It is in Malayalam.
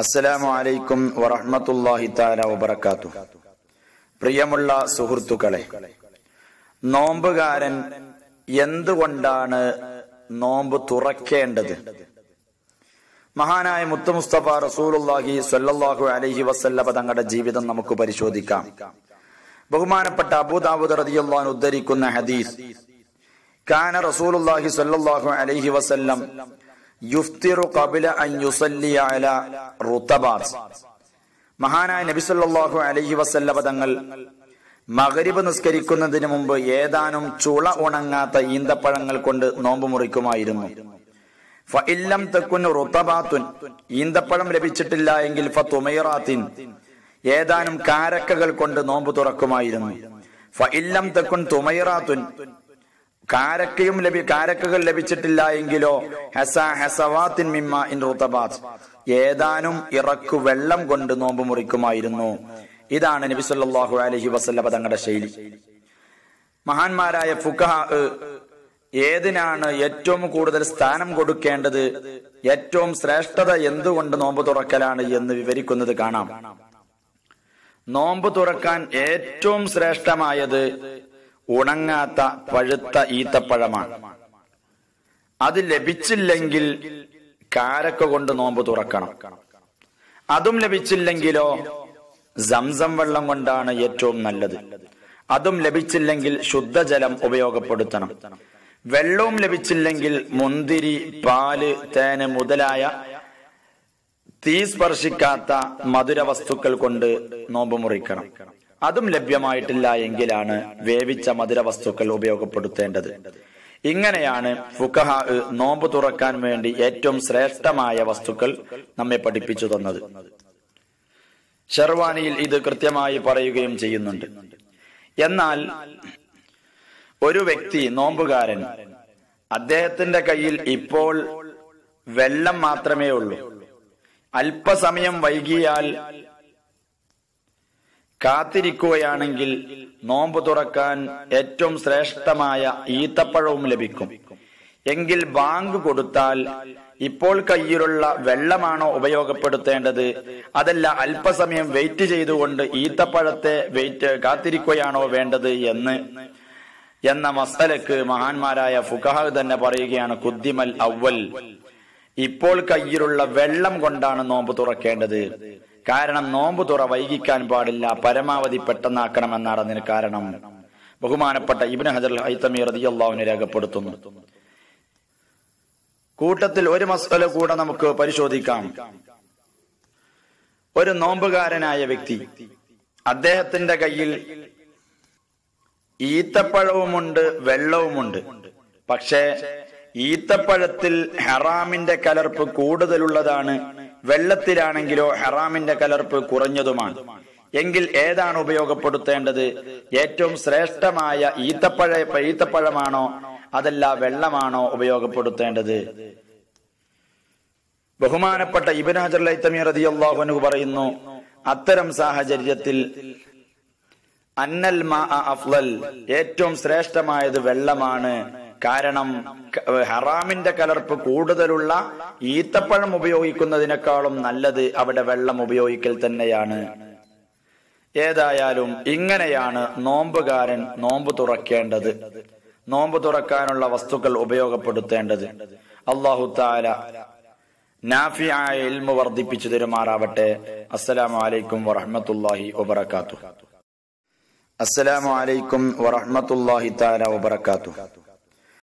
അസ്സലാമു അലൈക്കും വറഹ്മത്തുള്ളാഹി തആല വബറകാതു പ്രിയമുള്ള സുഹൃത്തുക്കളെ നോമ്പുകാരൻ എന്തുകൊണ്ടാണ് നോമ്പ് തുറക്കേണ്ടത് മഹാനായ മുത്തു മുസ്തഫ റസൂലുള്ളാഹി സ്വല്ലല്ലാഹു അലൈഹി വസല്ലം തങ്ങളുടെ ജീവിതം നമുക്ക് പരിശോധിക്കാം ബഹുമാനപ്പെട്ട അബൂദാബുദ് റളിയല്ലാഹു ഉദ്ധരിക്കുന്ന ഹദീസ് കാന റസൂലുള്ളാഹി സ്വല്ലല്ലാഹു അലൈഹി വസല്ലം യുഫ്തിറു കബില അൻ യുസല്ലി അല റുതബാത് മഹാനായ നബി സല്ലല്ലാഹു അലഹി വസല്ലവ തങ്ങൾ മകരിബ് നിസ്കരിക്കുന്നതിന് മുമ്പ് ഏതാനും ചുള ഉണങ്ങാത്ത ഈന്തപ്പഴങ്ങൾ കൊണ്ട് നോമ്പ് മുറിക്കുമായിരുന്നു ഫഇല്ലം തെക്കുൻ റുത്തബാത്തുൻ ഈന്തപ്പഴം ലഭിച്ചിട്ടില്ല എങ്കിൽ ഫുമൈറാത്തിൻ ഏതാനും കാരക്കകൾ കൊണ്ട് നോമ്പ് തുറക്കുമായിരുന്നു ഫഇല്ലം തെക്കുൻ തുമൈറാത്തുൻ കാരക്കയും ലഭി കാരക്കകൾ ലഭിച്ചിട്ടില്ല എങ്കിലോ ഹെസ ഹെസവാത്തിൻ മിമ്മ ഇൻ റുതബാത് ഏതാനും ഇറക്കു വെള്ളം കൊണ്ട് നോമ്പ് മുറിക്കുമായിരുന്നു ഇതാണ് നബി സല്ലാഹു അലഹി വസല്ല തങ്ങളുടെ ശൈലി മഹാന്മാരായ ഫുഖ ഏതിനാണ് ഏറ്റവും കൂടുതൽ സ്ഥാനം കൊടുക്കേണ്ടത് ഏറ്റവും ശ്രേഷ്ഠത എന്തുകൊണ്ട് നോമ്പ് തുറക്കലാണ് എന്ന് വിവരിക്കുന്നത് കാണാം നോമ്പ് തുറക്കാൻ ഏറ്റവും ശ്രേഷ്ഠമായത് ഉണങ്ങാത്ത പഴുത്ത ഈത്തപ്പഴമാണ് അത് ലഭിച്ചില്ലെങ്കിൽ കാരക്ക കൊണ്ട് നോമ്പ് തുറക്കണം അതും ലഭിച്ചില്ലെങ്കിലോ സംസം വെള്ളം കൊണ്ടാണ് ഏറ്റവും നല്ലത് അതും ലഭിച്ചില്ലെങ്കിൽ ശുദ്ധജലം ഉപയോഗപ്പെടുത്തണം വെള്ളവും ലഭിച്ചില്ലെങ്കിൽ മുന്തിരി പാല് തേന് മുതലായ തീ സ്പർശിക്കാത്ത മധുര വസ്തുക്കൾ കൊണ്ട് നോമ്പ് മുറിക്കണം അതും ലഭ്യമായിട്ടില്ല എങ്കിലാണ് വേവിച്ച മധുര വസ്തുക്കൾ ഉപയോഗപ്പെടുത്തേണ്ടത് ഇങ്ങനെയാണ് ഫുക്കഹ നോമ്പ് തുറക്കാൻ വേണ്ടി ഏറ്റവും ശ്രേഷ്ഠമായ വസ്തുക്കൾ നമ്മെ പഠിപ്പിച്ചു തന്നത് ഷെർവാനിയിൽ ഇത് കൃത്യമായി പറയുകയും ചെയ്യുന്നുണ്ട് എന്നാൽ ഒരു വ്യക്തി നോമ്പുകാരൻ അദ്ദേഹത്തിന്റെ കയ്യിൽ ഇപ്പോൾ വെള്ളം മാത്രമേ ഉള്ളൂ അല്പസമയം വൈകിയാൽ കാത്തിരിക്കുകയാണെങ്കിൽ നോമ്പ് തുറക്കാൻ ഏറ്റവും ശ്രേഷ്ഠമായ ഈത്തപ്പഴവും ലഭിക്കും എങ്കിൽ ബാങ്ക് കൊടുത്താൽ ഇപ്പോൾ കയ്യിലുള്ള വെള്ളമാണോ ഉപയോഗപ്പെടുത്തേണ്ടത് അതല്ല അല്പസമയം വെയിറ്റ് ചെയ്തുകൊണ്ട് ഈത്തപ്പഴത്തെ വെയിറ്റ് കാത്തിരിക്കുകയാണോ വേണ്ടത് എന്ന് എന്ന മസ്തലക്ക് മഹാന്മാരായ ഫുഖാഹ് തന്നെ പറയുകയാണ് കുദ്ദിമൽ അവൽ ഇപ്പോൾ കയ്യിലുള്ള വെള്ളം കൊണ്ടാണ് നോമ്പ് തുറക്കേണ്ടത് കാരണം നോമ്പ് തുറ വൈകിക്കാൻ പാടില്ല പരമാവധി എന്നാണ് അതിന് കാരണം ബഹുമാനപ്പെട്ട ഇബിൻ ഹജർ ഹൈത്തമി റതിയല്ലാവിനെ രേഖപ്പെടുത്തുന്നു കൂട്ടത്തിൽ ഒരു മസാല കൂടെ നമുക്ക് പരിശോധിക്കാം ഒരു നോമ്പുകാരനായ വ്യക്തി അദ്ദേഹത്തിന്റെ കയ്യിൽ ഈത്തപ്പഴവുമുണ്ട് വെള്ളവുമുണ്ട് പക്ഷേ ഈത്തപ്പഴത്തിൽ ഹറാമിന്റെ കലർപ്പ് കൂടുതലുള്ളതാണ് വെള്ളത്തിലാണെങ്കിലോ ഹറാമിന്റെ കലർപ്പ് കുറഞ്ഞതുമാണ് എങ്കിൽ ഏതാണ് ഉപയോഗപ്പെടുത്തേണ്ടത് ഏറ്റവും ശ്രേഷ്ഠമായ ഈത്തപ്പഴ ഈത്തപ്പഴമാണോ അതല്ല വെള്ളമാണോ ഉപയോഗപ്പെടുത്തേണ്ടത് ബഹുമാനപ്പെട്ട ഇബിനാജർ ലൈത്തമീർ ലൈത്തമി പറയുന്നു അത്തരം സാഹചര്യത്തിൽ അന്നൽ മാ അഫ്ലൽ ഏറ്റവും ശ്രേഷ്ഠമായത് വെള്ളമാണ് കാരണം ഹറാമിന്റെ കലർപ്പ് കൂടുതലുള്ള ഈത്തപ്പഴം ഉപയോഗിക്കുന്നതിനേക്കാളും നല്ലത് അവിടെ വെള്ളം ഉപയോഗിക്കൽ തന്നെയാണ് ഏതായാലും ഇങ്ങനെയാണ് നോമ്പുകാരൻ നോമ്പ് തുറക്കേണ്ടത് നോമ്പ് തുറക്കാനുള്ള വസ്തുക്കൾ ഉപയോഗപ്പെടുത്തേണ്ടത് അള്ളാഹു താല നാഫിയായ ഇൽമ വർദ്ധിപ്പിച്ചു തരുമാറാവട്ടെ അസ്സലാമു അലൈക്കും വറഹമത്തല്ലാഹി വബർക്കാത്തു അസ്സലാമു അലൈക്കും വറഹമത്തല്ലാഹി താര വബർക്കാത്തു